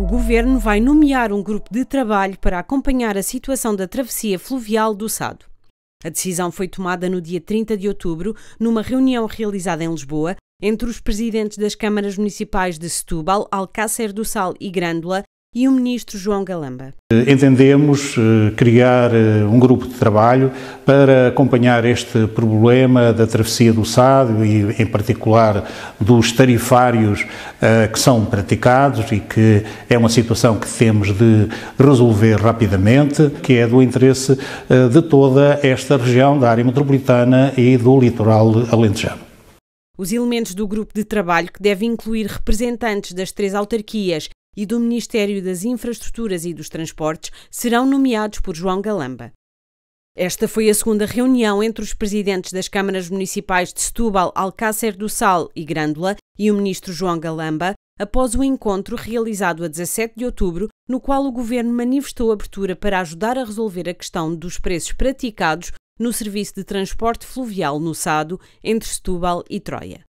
o governo vai nomear um grupo de trabalho para acompanhar a situação da travessia fluvial do Sado. A decisão foi tomada no dia 30 de outubro, numa reunião realizada em Lisboa entre os presidentes das câmaras municipais de Setúbal, Alcácer do Sal e Grândola e o ministro João Galamba. Entendemos eh, criar eh, um grupo de trabalho para acompanhar este problema da travessia do Sado e, em particular, dos tarifários eh, que são praticados e que é uma situação que temos de resolver rapidamente, que é do interesse de toda esta região da área metropolitana e do litoral alentejano. Os elementos do grupo de trabalho, que deve incluir representantes das três autarquias e do Ministério das Infraestruturas e dos Transportes serão nomeados por João Galamba. Esta foi a segunda reunião entre os presidentes das câmaras municipais de Setúbal, Alcácer do Sal e Grândola e o ministro João Galamba, após o encontro realizado a 17 de outubro, no qual o governo manifestou abertura para ajudar a resolver a questão dos preços praticados no serviço de transporte fluvial no Sado, entre Setúbal e Troia.